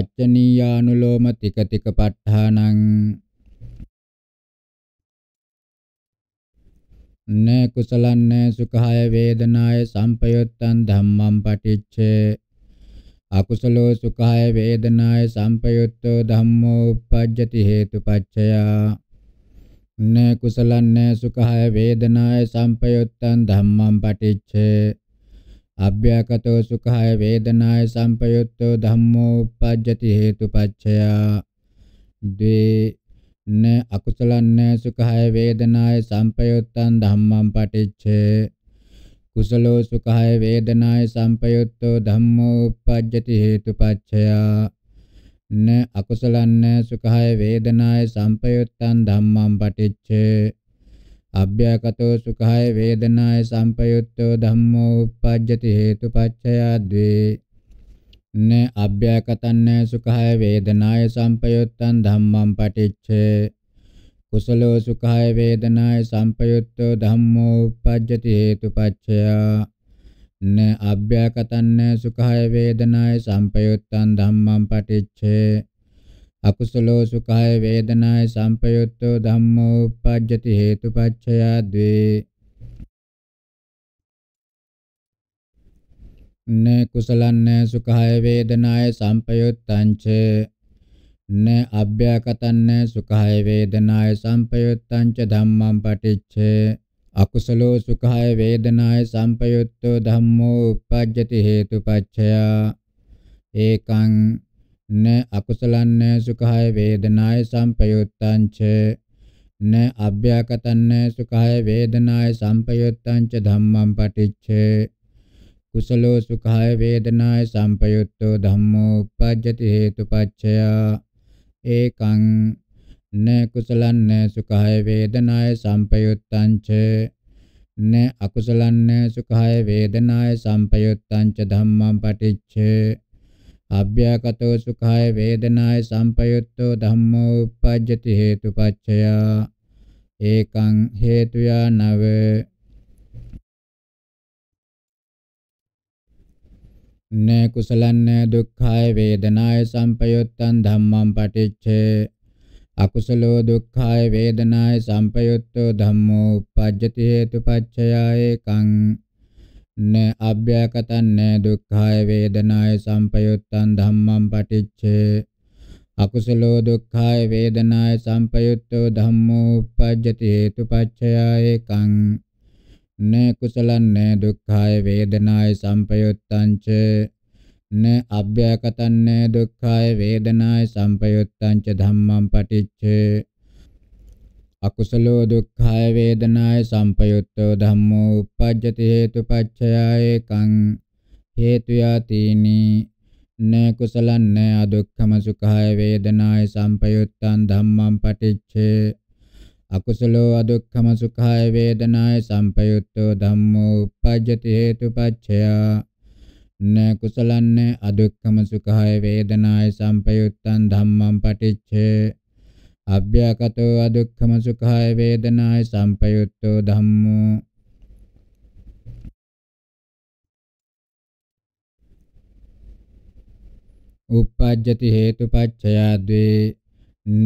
පච්චනීයානුලෝම තික තික ප ဋ ාණං න කුසලං න සුඛාය වේදනාය සම්පයුත්තං ධම්මං පටිච්ච අකුසලෝ සුඛාය වේදනාය සම්පයුත්තෝ ධම්මෝ uppajjati හේතුපච්චයා න කුසලං න සුඛාය වේදනාය සම්පයුත්තං ධම්මං පටිච්ච අභ්‍යකටෝ සුඛාය වේදනාය සම්පයුක්තෝ ධම්මෝ uppajjati හේතුපච්චයා දේ න අකුසලන්න සුඛාය වේදනාය සම්පයුත්තං ධම්මං පටිච්චේ කුසලෝ සුඛාය වේදනාය සම්පයුත්තෝ ධම්මෝ uppajjati හේතුපච්චයා න අකුසලන්න සුඛාය වේදනාය සම්පයුත්තං ධම්මං පටිච්චේ අභ්‍යකතෝ සුඛාය වේදනාය සම්පයුක්තෝ ධම්මෝ uppajjati හේතුපච්චයා ද්වේ න අභ්‍යකතන්න සුඛාය වේදනාය සම්පයුත්තං ධම්මං පටිච්චේ කුසලෝ සුඛාය වේදනාය සම්පයුක්තෝ ධම්මෝ uppajjati හේතුපච්චයා න අභ්‍යකතන්න සුඛාය වේදනාය සම්පයුත්තං ධම්මං පටිච්චේ අකුසලෝ සුඛාය වේදනාය සම්පයුක්තෝ ධම්මෝ uppajjati හේතුපච්චයා ද්වේ න කුසලන්න සුඛාය වේදනාය සම්පයුත්තං ච න අභ්‍යකතන්න සුඛාය වේදනාය සම්පයුත්තං ච ධම්මං පටිච්ච අකුසලෝ සුඛාය වේදනාය සම්පයුක්තෝ ධම්මෝ uppajjati හේතුපච්චයා ඒකං න අකුසලන්න සුඛාය වේදනාය සම්පයුත්තං ච න අභ්‍යකතන්න සුඛාය වේදනාය සම්පයුත්තං ච ධම්මං පටිච්ච කුසලෝ සුඛාය වේදනාය සම්පයුත්තෝ ධම්මෝ උපජ්ජති හේතුපච්චය ඒකං න කුසලං න සුඛාය වේදනාය සම්පයුත්තං ච න අකුසලං න සුඛාය වේදනාය සම්පයුත්තං ච ධම්මං පටිච්ච අභ්‍යාකතෝ සුඛාය වේදනාය සම්පයුත්තෝ ධම්මෝ uppajjati හේතුපච්චය ඒකං හේතුයා නව න කුසලන්න දුක්ඛාය වේදනාය සම්පයුත්තං ධම්මං පටිච්චේ අකුසලෝ දුක්ඛාය වේදනාය සම්පයුත්තෝ ධම්මෝ uppajjati හේතුපච්චය ඒකං න අභ්‍යකතන්න දුක්ඛාය වේදනාය සම්පයුත්තං ධම්මං පටිච්චේ අකුසලෝ දුක්ඛාය වේදනාය සම්පයුත්තෝ ධම්මෝ uppajjati හේතුපච්චයාය එකං න කුසලන්න දුක්ඛාය වේදනාය සම්පයුත්තං ච න අභ්‍යකතන්න දුක්ඛාය වේදනාය සම්පයුත්තං ච ධම්මං පටිච්චේ අකුසලෝ දුක්ඛාය වේදනාය සම්පයුත්තෝ ධම්මෝ uppajjati හේතුපච්චයාය එකං හේතු යතිනි න කුසලං න අදුක්ඛම සුඛාය වේදනාය සම්පයුත්තං ධම්මං පටිච්චේ අකුසලෝ අදුක්ඛම සුඛාය වේදනාය සම්පයුත්තෝ ධම්මෝ uppajjati හේතුපච්චයා න කුසලං න අදුක්ඛම සුඛාය වේදනාය සම්පයුත්තං ධම්මං පටිච්චේ අභ්‍යකතෝ අදුක්ඛම සුඛාය වේදනාය සම්පයුක්තෝ ධම්මෝ uppajjati hetupaccaya dve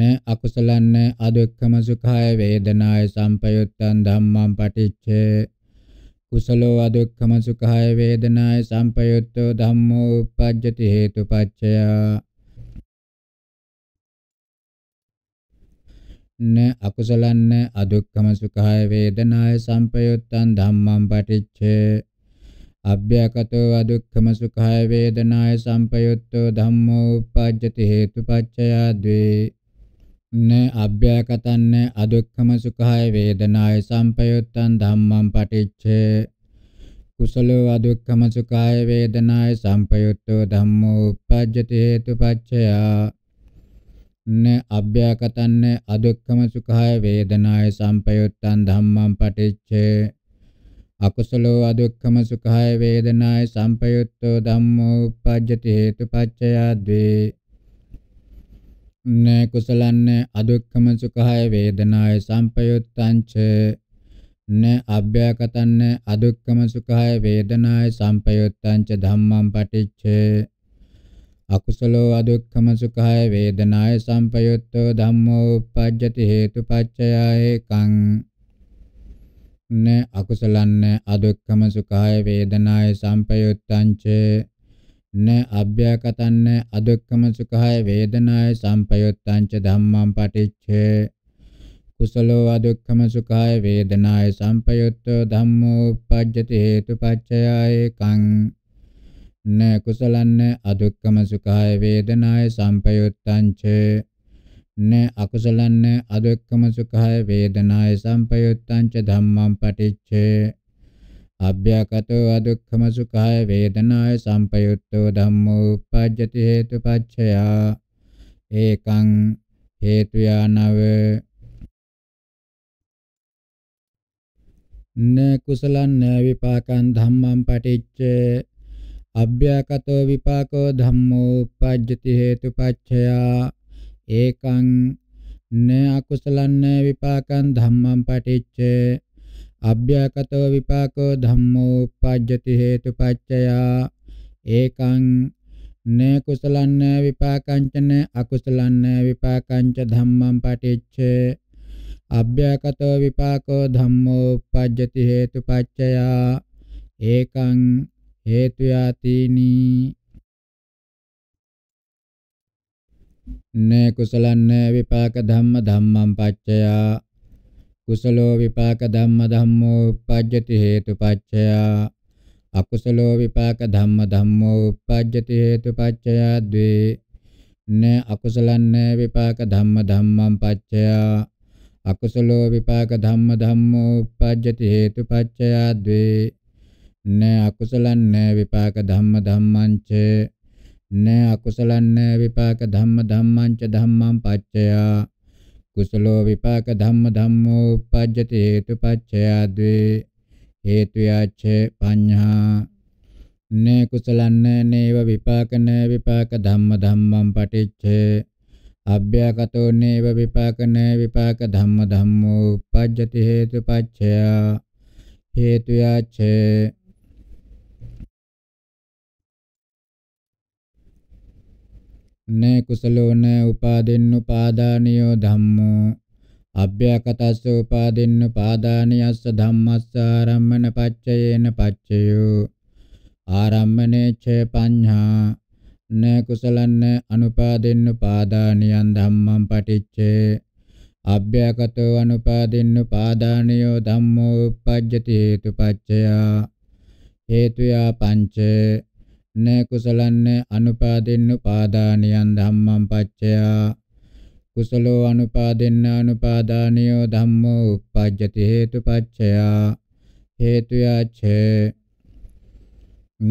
na akusalanna adukkama sukhaya vedanaya sampayuttan dhammam paticche kusalo adukkama sukhaya vedanaya sampayutto dhammo uppajjati hetupaccaya අකුසලන්න අදුක්ඛම සුඛාය වේදනාය සම්පයුත්තං ධම්මං පටිච්ච අභ්‍යකතෝ අදුක්ඛම සුඛාය වේදනාය සම්පයුත්තෝ ධම්මෝ උපජ්ජති හේතුපච්චය ද්වේ න අභ්‍යකතන්න අදුක්ඛම සුඛාය වේදනාය සම්පයුත්තං ධම්මං පටිච්ච කුසලෝ අදුක්ඛම සුඛාය වේදනාය සම්පයුත්තෝ ධම්මෝ උපජ්ජති හේතුපච්චයා න අභ්‍යාකතන්න අදුක්ඛම සුඛාය වේදනාය සම්පයුත්තං ධම්මං පටිච්චේ අකුසලෝ අදුක්ඛම සුඛාය වේදනාය සම්පයුත්තෝ ධම්මෝ uppajjati හේතුපච්චය ද්වේ න කුසලන්න අදුක්ඛම සුඛාය වේදනාය සම්පයුත්තං ච න අභ්‍යකතන්න අදුක්ඛම සුඛාය වේදනාය සම්පයුත්තං ච ධම්මං පටිච්චේ අකුසලෝ අදුක්ඛම සුඛාය වේදනාය සම්පයුත්තෝ ධම්මෝ uppajjati හේතුපච්චයා ඒකං න අකුසලන්න අදුක්ඛම සුඛාය වේදනාය සම්පයුත්තං ච න අභ්‍යකතන්න අදුක්ඛම සුඛාය වේදනාය සම්පයුත්තං ච ධම්මං පටිච්ච කුසලෝ අදුක්ඛම සුඛාය වේදනාය සම්පයුත්තෝ ධම්මෝ uppajjati හේතුපච්චයා ඒකං න කුසලන්න අදුක්කම සුඛාය වේදනාය සම්පයුත්තං ච න අකුසලන්න අදුක්කම සුඛාය වේදනාය සම්පයුත්තං ච ධම්මං පටිච්ච අභ්‍යකතෝ අදුක්කම සුඛාය වේදනාය සම්පයුත්තෝ ධම්මෝ උපජ්ජති හේතුපච්චයා ඒකං හේතු යානව න කුසලන්න විපාකං ධම්මං පටිච්ච අභ්‍යකතෝ විපාකෝ ධම්මෝ උපජ්ජති හේතුපච්චයා ඒකං න අකුසලන්න විපාකං ධම්මං පටිච්ච අභ්‍යකතෝ විපාකෝ ධම්මෝ උපජ්ජති හේතුපච්චයා ඒකං න කුසලන්න විපාකංචන අකුසලන්න විපාකංච ධම්මං පටිච්ච අභ්‍යකතෝ විපාකෝ ධම්මෝ උපජ්ජති හේතුපච්චයා ඒකං හේතු යාතිනි නේ කුසලං නේ විපාක ධම්ම ධම්මං පච්චයා කුසලෝ විපාක ධම්ම ධම්මෝ uppajjati හේතු පච්චයා අකුසලෝ විපාක ධම්ම ධම්මෝ uppajjati හේතු පච්චයා ද්වේ නේ අකුසලං නේ විපාක ධම්ම ධම්මං පච්චයා අකුසලෝ විපාක ධම්ම ධම්මෝ uppajjati හේතු පච්චයා ද්වේ න අකුසලං න විපාක ධම්ම ධම්මං ච න අකුසලං න විපාක ධම්ම ධම්මං ච ධම්මං පච්චයා කුසලෝ විපාක ධම්ම ධම්මෝ උපජ්ජති හේතුපච්චයා ද්වේ හේතුයාච්ච පඤ්ඤා න කුසලන්න නේව විපාකන විපාක ධම්ම ධම්මං පටිච්ච අභ්‍යගතෝ නේව විපාකන විපාක ධම්ම ධම්මෝ උපජ්ජති හේතුපච්චයා හේතුයාච්ච න කුසලෝ න උපාදින්නුපාදානියෝ ධම්මෝ අභ්‍යකටස්ස උපාදින්නුපාදානියස්ස ධම්මස්ස ආරම්මන පච්චයේන පච්චයෝ ආරම්මනේ ච පඤ්ඤා න කුසලන්න අනුපාදින්නුපාදානියන් ධම්මං පටිච්චේ අභ්‍යකතෝ අනුපාදින්නුපාදානියෝ ධම්මෝ uppajjati හේතුපච්චයා හේතුයා පංචේ න කුසලන්න අනුපාදින්න උපාදානියන් ධම්මං පච්චයා කුසලෝ අනුපාදින්න අනුපාදානියෝ ධම්මෝ uppajjati හේතුපච්චයා හේතුයච්ච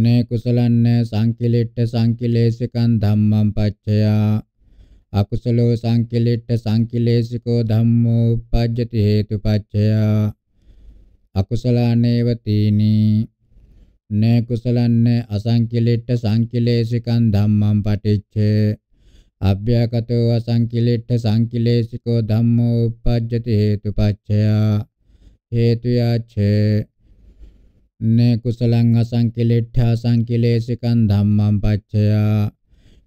න කුසලන්න සංකිලිට්ඨ සංකිලේශිකං ධම්මං පච්චයා අකුසලෝ සංකිලිට්ඨ සංකිලේශිකෝ ධම්මෝ uppajjati හේතුපච්චයා අකුසලානේව තීනී නෑ කුසලන්න අසංකිලෙට්ට සංකිලේශිකං ධම්මං පටිච්චේ අභ්‍යකතෝ අසංකිලෙට්ට සංකිලේශිකෝ ධම්මෝ uppajjati හේතුපච්චයා හේතුයාච්ඡේ නේ කුසලං අසංකිලෙට්ඨා සංකිලේශිකං ධම්මං පච්චයා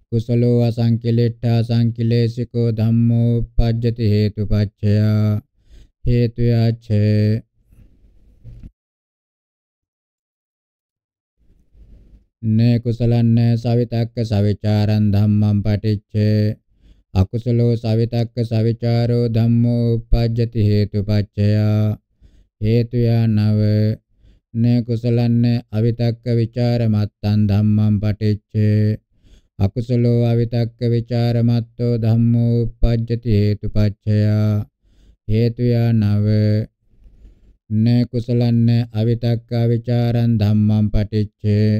කුසලෝ අසංකිලෙට්ඨා සංකිලේශිකෝ ධම්මෝ uppajjati හේතුපච්චයා හේතුයාච්ඡේ න කුසලන්න සවිතක්ක සවිචාරං ධම්මං පටිච්චේ අකුසලෝ සවිතක්ක සවිචාරෝ ධම්මෝ උපජ්ජති හේතුපච්චය හේතුයා නව න කුසලන්න අවිතක්ක විචාරමත්තං ධම්මං පටිච්චේ අකුසලෝ අවිතක්ක විචාරමත්තෝ ධම්මෝ උපජ්ජති හේතුපච්චය හේතුයා නව න කුසලන්න අවිතක්ක විචාරං ධම්මං පටිච්චේ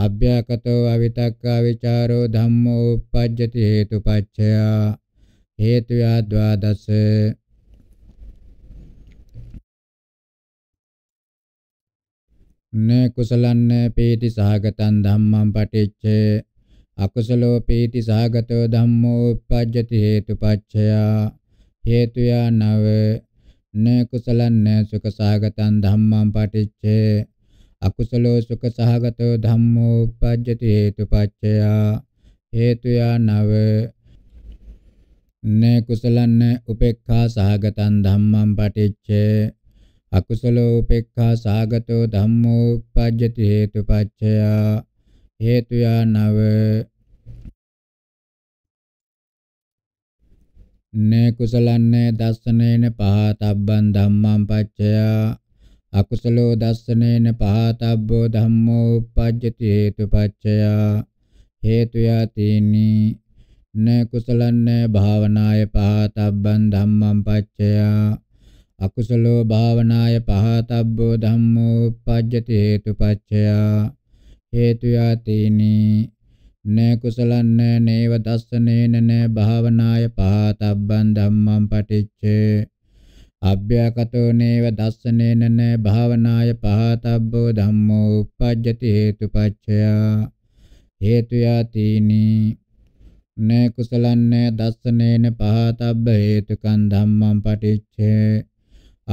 අභ්‍යකතෝ අවිතක්කා ਵਿਚාරෝ ධම්මෝ uppajjati හේතුපච්චය හේතු යාද්වාදස න කුසලන්න පීති සහගතං ධම්මං පටිච්ච අකුසලෝ පීති සහගතෝ ධම්මෝ uppajjati හේතුපච්චය හේතු යානව න කුසලන්න සුඛ සහගතං ධම්මං පටිච්ච අකුසලෝ සුඛ සහගතෝ ධම්මෝ උපජ්ජති හේතුපච්චය හේතු යනව න කුසලන්න උපේක්ඛා සහගතං ධම්මං පටිච්ච අකුසලෝ උපේක්ඛා සහගතෝ ධම්මෝ උපජ්ජති හේතුපච්චය හේතු යනව න කුසලන්න දස්සනේන පහතබ්බං ධම්මං පච්චයා අකුසලෝ දස්සනේන පහතබ්බෝ ධම්මෝ uppajjati හේතුපච්චයා හේතු යතිනි න කුසලන්න භාවනාය පහතබ්බන් ධම්මං පච්චයා අකුසලෝ භාවනාය පහතබ්බෝ ධම්මෝ uppajjati හේතුපච්චයා හේතු යතිනි න කුසලන්න නේව දස්සනේන න භාවනාය පහතබ්බන් ධම්මං පටිච්චේ අභ්‍යකතෝ නේව දස්සනේන භාවනාය පහතබ්බෝ ධම්මෝ uppajjati හේතුපච්චය හේතු යතිනි න කුසලන්න දස්සනේන පහතබ්බ හේතුකං ධම්මං පටිච්චේ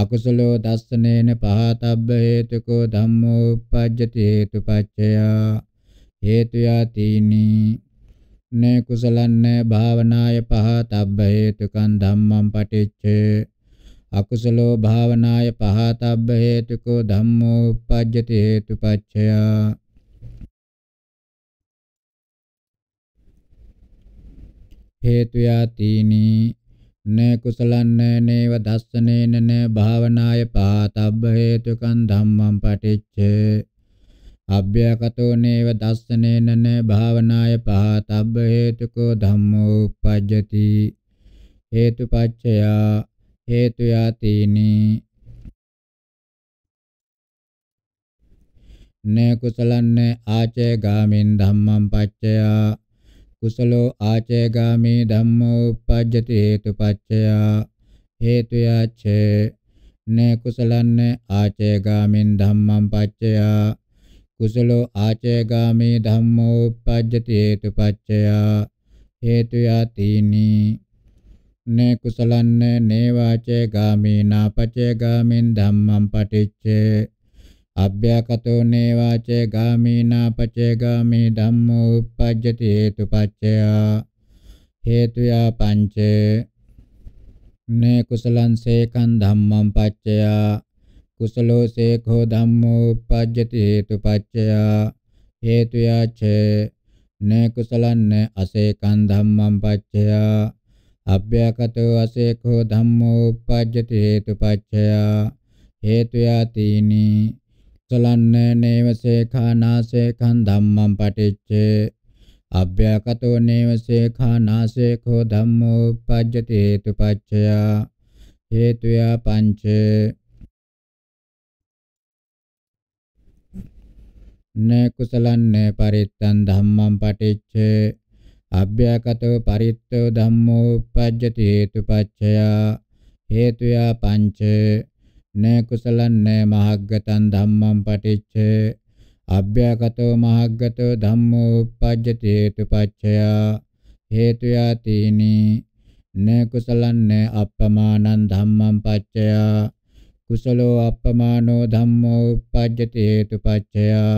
අකුසලෝ දස්සනේන පහතබ්බ හේතුකෝ ධම්මෝ uppajjati හේතුපච්චය හේතු යතිනි න කුසලන්න භාවනාය පහතබ්බ හේතුකං ධම්මං පටිච්චේ අකුසලෝ භාවනාය පහතබ්බ හේතුකෝ ධම්මෝ uppajjati හේතුපච්චය හේතු යතිනි න කුසලන්න නේව දස්සනේන න භාවනාය පහතබ්බ හේතුකං ධම්මං පටිච්චේ අභ්‍යකතෝ නේව දස්සනේන න භාවනාය පහතබ්බ හේතුකෝ ධම්මෝ uppajjati හේතුපච්චයා හේතු යාතිනි නේ කුසලන්නේ ආචේ ගාමින් ධම්මං පච්චයා කුසලෝ ආචේ ගාමී ධම්මෝ uppajjati හේතු පච්චයා හේතු යාචේ නේ කුසලන්නේ ආචේ ගාමින් ධම්මං පච්චයා කුසලෝ ආචේ ගාමී ධම්මෝ uppajjati හේතු පච්චයා හේතු යාතිනි නේ කුසලන්න නේ වාචේ ගාමීනා පචේ ගාමින් ධම්මං පටිච්චේ අභ්‍යකතෝ නේ වාචේ ගාමීනා පචේ ගාමී ධම්මෝ uppajjati හේතුපච්චය හේතුයා පංචේ නේ කුසලං සේකං ධම්මං පච්චය කුසලෝ සේකෝ ධම්මෝ uppajjati හේතුපච්චය හේතුයා චේ නේ කුසලං අසේකං ධම්මං පච්චය අභ්‍යකතෝ අසේකෝ ධම්මෝ uppajjati හේතුපච්චයා හේතු යතිනි සලන්න නේව සේඛානාසේඛං ධම්මං පටිච්ච අභ්‍යකතෝ නේව සේඛානාසේඛෝ ධම්මෝ uppajjati හේතුපච්චයා හේතුයා පංච න කුසලන්න පරිත්තං ධම්මං පටිච්ච අභ්‍යකටෝ පරිත්තෝ ධම්මෝ uppajjati හේතුපච්චයා හේතුයා පංච න කුසලං න මහග්ගතං ධම්මං පටිච්ච අභ්‍යකටෝ මහග්ගතෝ ධම්මෝ uppajjati හේතුපච්චයා හේතුයා තීනි න කුසලං න අප්පමානං ධම්මං පච්චයා කුසලෝ අප්පමානෝ ධම්මෝ uppajjati හේතුපච්චයා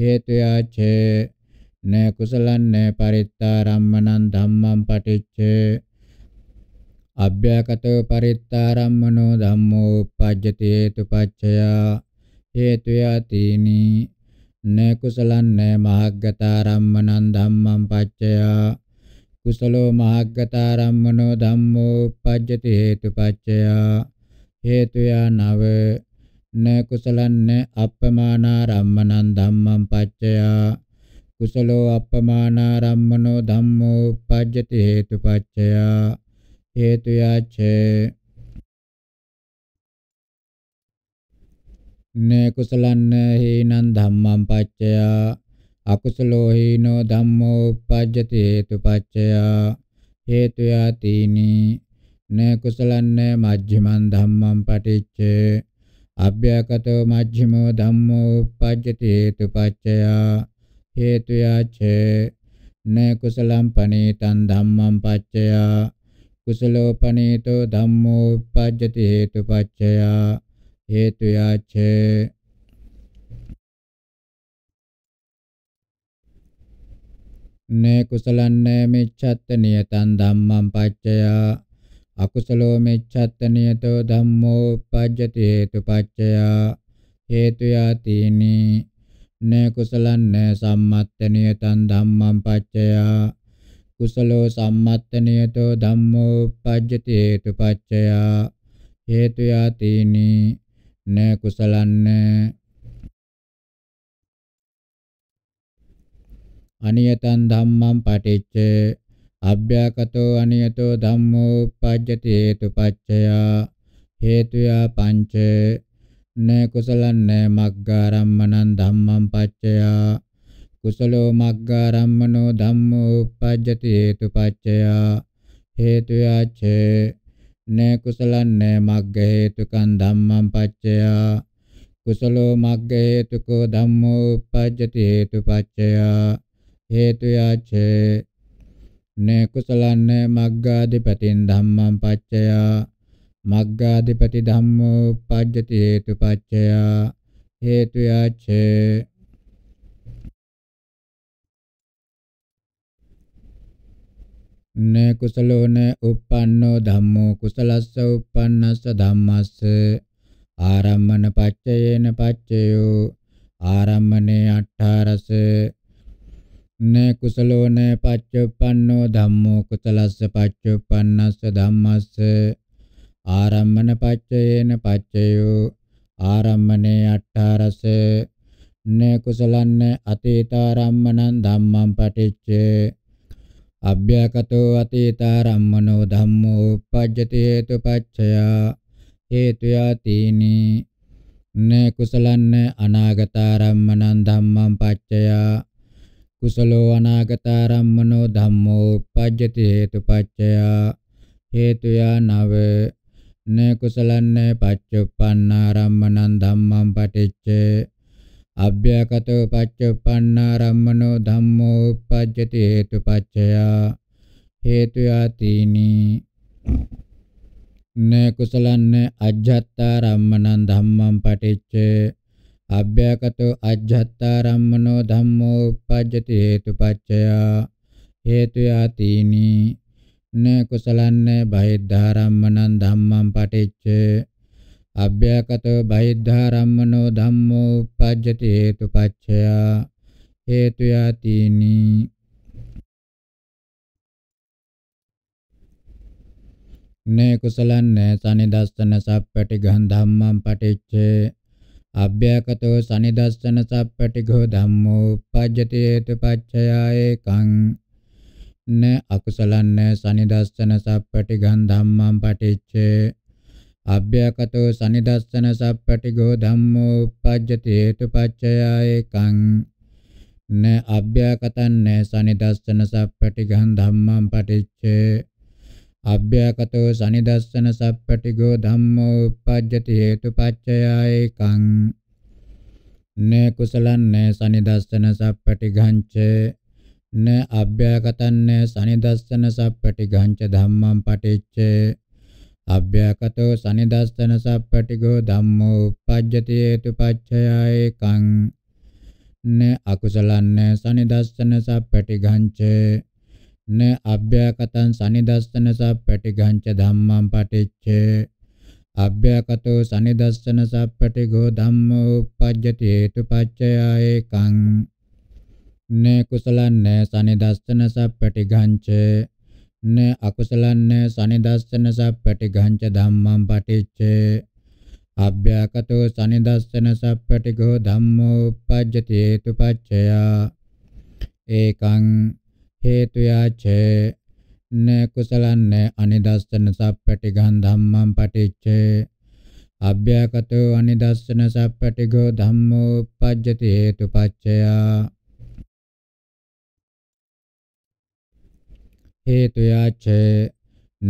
හේතුයාචේ න කුසලං න පරිත්තාරම්මනං ධම්මං පටිච්ච අභ්‍යකතෝ පරිත්තාරම්මනෝ ධම්මෝ uppajjati hetupaccaya හේතු යතිනි න කුසලං න මහග්ගතාරම්මනං ධම්මං පච්චයා කුසලෝ මහග්ගතාරම්මනෝ ධම්මෝ uppajjati hetupaccaya හේතු යනව න කුසලං න අප්පමානාරම්මනං ධම්මං පච්චයා කුසලෝ අප්පමානාරම්මනෝ ධම්මෝ uppajjati හේතුපච්චය හේතු යච්ච නේ කුසලන්න හේනං ධම්මං පච්චය අකුසලෝ හේනෝ ධම්මෝ uppajjati හේතුපච්චය හේතු යතිනි නේ කුසලන්න මජ්ක්‍ධිමං ධම්මං පටිච්චේ අභ්‍යකතෝ මජ්ක්‍ධිමෝ ධම්මෝ uppajjati හේතුපච්චය හේතුයාච න කුසලම් පනීතං ධම්මං පච්චය කුසලෝ පනීතෝ ධම්මෝ උපජ්ජති හේතුපච්චය හේතුයාච න කුසලං න මිච්ඡත්ත නියතං ධම්මං පච්චය අකුසලෝ මෙච්ඡත්ත නියතෝ ධම්මෝ උපජ්ජති හේතුපච්චය හේතු යාතිනී නෑ කුසලං නෑ සම්මත්තනිය තං ධම්මං පච්චයා කුසලෝ සම්මත්තනියතෝ ධම්මෝ uppajjati හේතු පච්චයා හේතු යතිනි නෑ කුසලං නෑ අනියතං ධම්මං පටිච්ච අභ්‍යකතෝ අනියතෝ ධම්මෝ uppajjati හේතුපච්චය හේතුයා පංච නෑ කුසලං නෑ මග්ගාරම්මනං ධම්මං පච්චයා කුසලෝ මග්ගාරම්මනෝ ධම්මෝ uppajjati හේතුපච්චයා හේතුයාච්ඡේ නෑ කුසලං නෑ මග්ග හේතුකං ධම්මං පච්චයා කුසලෝ මග්ග හේතුකෝ ධම්මෝ uppajjati හේතුපච්චයා හේතුයාච්ඡේ නෑ කුසලං නෑ මග්ගාදිපතින් ධම්මං පච්චයා මග්ගාදිපති ධම්මෝ උප්පජ්ජති හේතුපච්චය හේතු යච්ච න කුසලෝන uppannෝ ධම්මෝ කුසලස්ස uppannස්ස ධම්මස්ස ආරම්මන පච්චයේන පච්චයෝ ආරම්මනේ අට්ඨාරස න කුසලෝන පච්චුප්පන්නෝ ධම්මෝ කුසලස්ස පච්චුප්පන්නස්ස ධම්මස්ස ආරම්මන පච්චයේන පච්චයෝ ආරම්මනේ අට්ඨාරස න කුසලන්න අතීතාරම්මනං ධම්මං පටිච්ච අභ්‍යකතෝ අතීතාරම්මනෝ ධම්මෝ uppajjati hetupaccaya හේතු යතිනි න කුසලන්න අනාගතාරම්මනං ධම්මං පච්චයා කුසලෝ අනාගතාරම්මනෝ ධම්මෝ uppajjati hetupaccaya හේතු යනව න කුසලන්න පච්චුප්පන්නාරම්මනං ධම්මං පටිච්චේ අභ්‍යකතෝ පච්චුප්පන්නාරම්මනෝ ධම්මෝ uppajjati හේතුපච්චයා හේතු යාතිනි න කුසලන්න අජ්ජත්තාරම්මනං ධම්මං පටිච්චේ අභ්‍යකතෝ අජ්ජත්තාරම්මනෝ ධම්මෝ uppajjati හේතුපච්චයා හේතු යාතිනි න කුසලන්න බහිද්ධාරම්මනං ධම්මං පටිච්ච අභ්‍යකතෝ බහිද්ධාරම්මනෝ ධම්මෝ උපජ්ජති හේතුපච්චය හේතු යතිනි නේ කුසලන්න සනිදස්සන සප්පටි ගන් ධම්මං පටිච්ච අභ්‍යකතෝ සනිදස්සන සප්පටි ගෝ ධම්මෝ උපජ්ජති හේතුපච්චය ඒකං න අකුසලං න සනිදස්සන සප්පටි ගන් ධම්මං පටිච්චේ අභ්‍යකතෝ සනිදස්සන සප්පටි ගෝ ධම්මෝ uppajjati hetupaccaya ekang න අභ්‍යකතං න සනිදස්සන සප්පටි ගන් ධම්මං පටිච්චේ අභ්‍යකතෝ සනිදස්සන සප්පටිගෝ ධම්මෝ uppajjati hetupaccaya ekang ne kusalan ne sanidasana sappati ganche න අභ්‍යාකතන්න සනිදස්සන සප්පටි ගංච ධම්මං පටිච්ච අභ්‍යාකතෝ සනිදස්සන සප්පටිගෝ ධම්මෝ uppajjati hetu paccaya ekaṃ න අකුසලන්න සනිදස්සන සප්පටි ගංච න අභ්‍යාකතං සනිදස්සන සප්පටි ගංච ධම්මං පටිච්ච අභ්‍යකතෝ සනිදස්සන සප්පටිගෝ ධම්මෝ uppajjati hetu paccaya ekaṃ න කුසලන්න සනිදස්සන සප්පටි ගංච න අකුසලන්න සනිදස්සන සප්පටි ගංච ධම්මං පටිච්ච අභ්‍යකතෝ සනිදස්සන සප්පටි ගෝ ධම්මෝ uppajjati hetupaccaya ඒකං හේතුයාච න කුසලන්න අනිදස්සන සප්පටි ගං ධම්මං පටිච්ච අභ්‍යකතෝ අනිදස්සන සප්පටි ගෝ ධම්මෝ uppajjati hetupaccaya හේතුයාච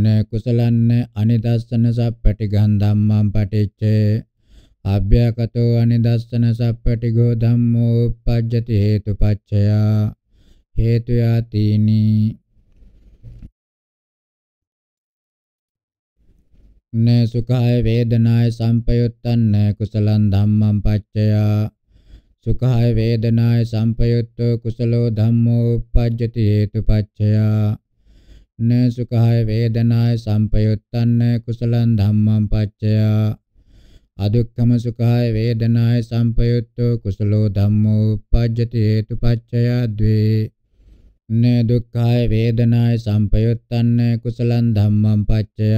න කුසලන්න අනිදස්සන සප්පටිඝං ධම්මං පටිච්ච අභ්‍යකතෝ අනිදස්සන සප්පටිඝෝ ධම්මෝ uppajjati හේතුපච්චය හේතුයාතිනි න සුඛාය වේදනාය සම්පයුත්තං කුසලං ධම්මං පච්චයා සුඛාය වේදනාය සම්පයුත්තෝ කුසලෝ ධම්මෝ uppajjati හේතුපච්චයා න සුඛාය වේදනාය සම්පයුත්තන්න කුසලං ධම්මං පච්චය අදුක්ඛම සුඛාය වේදනාය සම්පයුත්තෝ කුසලෝ ධම්මෝ උපජ්ජති හේතුපච්චය ද්වේ න දුක්ඛාය වේදනාය සම්පයුත්තන්න කුසලං ධම්මං පච්චය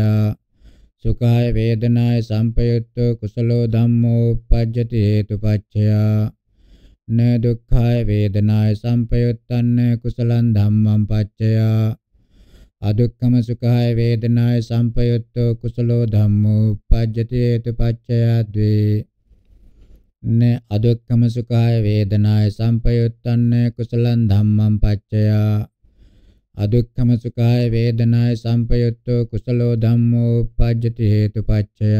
සුඛාය වේදනාය සම්පයුත්තෝ කුසලෝ ධම්මෝ උපජ්ජති හේතුපච්චය න දුක්ඛාය වේදනාය සම්පයුත්තන්න කුසලං ධම්මං පච්චය අදුක්ඛම සුඛාය වේදනාය සම්පයුත්තෝ කුසලෝ ධම්මෝ උපජ්ජති හේතුපච්චය ද්වේ න අදුක්ඛම සුඛාය වේදනාය සම්පයුත්තන්න කුසලං ධම්මං පච්චය අදුක්ඛම සුඛාය වේදනාය සම්පයුත්තෝ කුසලෝ ධම්මෝ උපජ්ජති හේතුපච්චය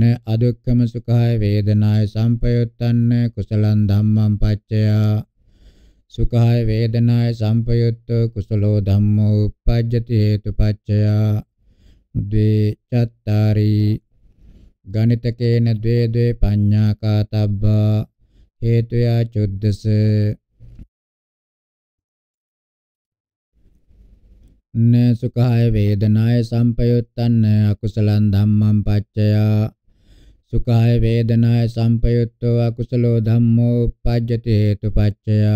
න අදුක්ඛම සුඛාය වේදනාය සම්පයුත්තන්න කුසලං ධම්මං පච්චය සුඛාය වේදනාය සම්පයුක්තෝ කුසලෝ ධම්මෝ uppajjati hetupaccaya ද්වේ චත්තාරි ගණිතකේන ද්වේ ද්වේ පඤ්ඤාකාතබ්බා හේතුයා චුද්දස න සුඛාය වේදනාය සම්පයුත්තන්න අකුසලං ධම්මං පච්චයා සුඛාය වේදනාය සම්පයුත්තෝ අකුසලෝ ධම්මෝ uppajjati hetupaccaya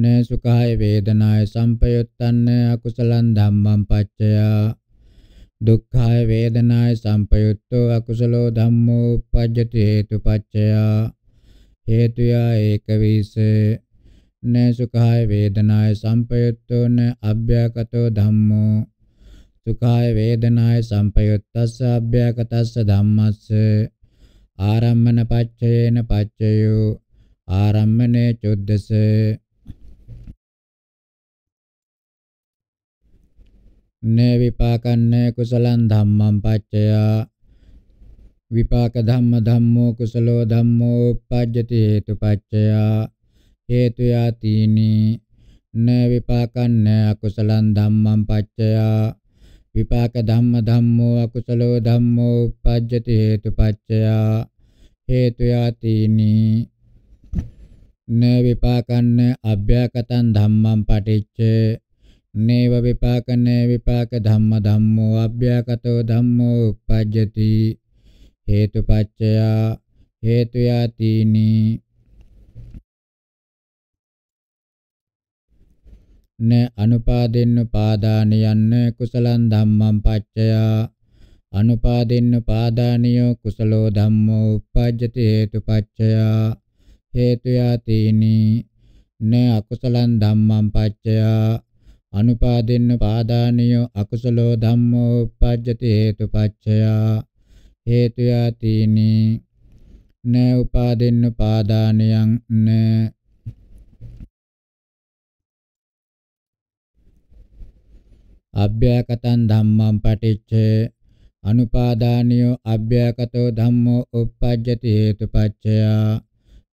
න සුඛාය වේදනාය සම්පයුත්තන්න අකුසලං ධම්මං පච්චයා දුක්ඛාය වේදනාය සම්පයුත්තෝ අකුසලෝ ධම්මෝ උපජ්ජති හේතුපච්චයා හේතුයා ඒකවිස න සුඛාය වේදනාය සම්පයුත්තෝ න අභ්‍යකතෝ ධම්මෝ සුඛාය වේදනාය සම්පයුත්තස්ස අභ්‍යකතස්ස ධම්මස්ස ආරම්මන පච්චයේන පච්චයෝ ආරම්මනේ චුද්දසේ න විපාකං කුසලං ධම්මං පච්චයා විපාක ධම්ම ධම්මෝ කුසලෝ ධම්මෝ uppajjati හේතු පච්චයා හේතු යාතිනි න විපාකං අකුසලං ධම්මං පච්චයා විපාක ධම්ම ධම්මෝ අකුසලෝ ධම්මෝ uppajjati හේතු පච්චයා හේතු යාතිනි න විපාකං අභ්‍යකතං ධම්මං පටිච්චේ නේව විපාකනේ විපාක ධම්ම ධම්මෝ අභ්‍යකටෝ ධම්මෝ uppajjati හේතුපච්චය හේතු යතිනි න අනුපාදෙන්න පාදාන යන්න කුසලං ධම්මං පච්චය අනුපාදෙන්න පාදානියෝ කුසලෝ ධම්මෝ uppajjati හේතුපච්චය හේතු යතිනි න අකුසලං ධම්මං පච්චය අනුපාදින්න පාදානියෝ අකුසලෝ ධම්මෝ uppajjati හේතුපච්චයා හේතු යතිනි න උපාදින්න පාදානියං න අභ්‍යකතං ධම්මං පටිච්ච අනුපාදානියෝ අභ්‍යකතෝ ධම්මෝ uppajjati හේතුපච්චයා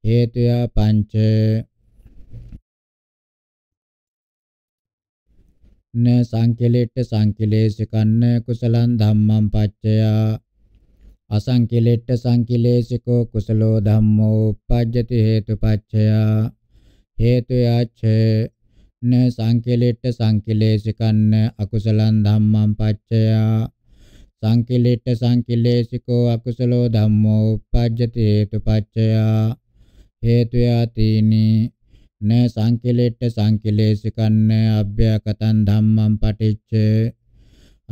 හේතුය පංචේ න සංකලෙට්ට සංකලේශකන්න කුසලං ධම්මං පච්චයා අසංකලෙට්ට සංකලේශිකෝ කුසලෝ ධම්මෝ උපජ්ජති හේතුපච්චයා හේතු යච්ච න සංකලෙට්ට සංකලේශිකන්න අකුසලං ධම්මං පච්චයා සංකලෙට්ට සංකලේශිකෝ අකුසලෝ ධම්මෝ උපජ්ජති හේතුපච්චයා හේතු යතිනී න සංකලෙට්ට සංකලේශිකන්න අභ්‍යකතං ධම්මං පටිච්ච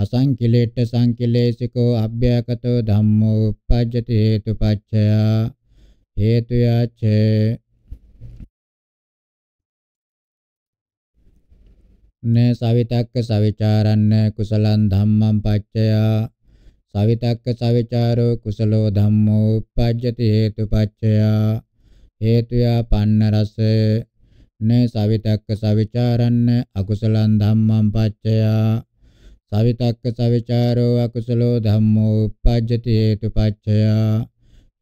අසංකලෙට්ට සංකලේශිකෝ අභ්‍යකතෝ ධම්මෝ uppajjati හේතුපච්චය හේතුයච්ච න සවිතක්ක සවිචාරන්න කුසලං ධම්මං පච්චය සවිතක්ක සවිචාරෝ කුසලෝ ධම්මෝ uppajjati හේතුපච්චය හේතුයා පන්න රස න සවිතක්ක සවිචාරන්න අකුසලං ධම්මං පච්චයා සවිතක්ක සවිචාරෝ අකුසලෝ ධම්මෝ uppajjati හේතු පච්චයා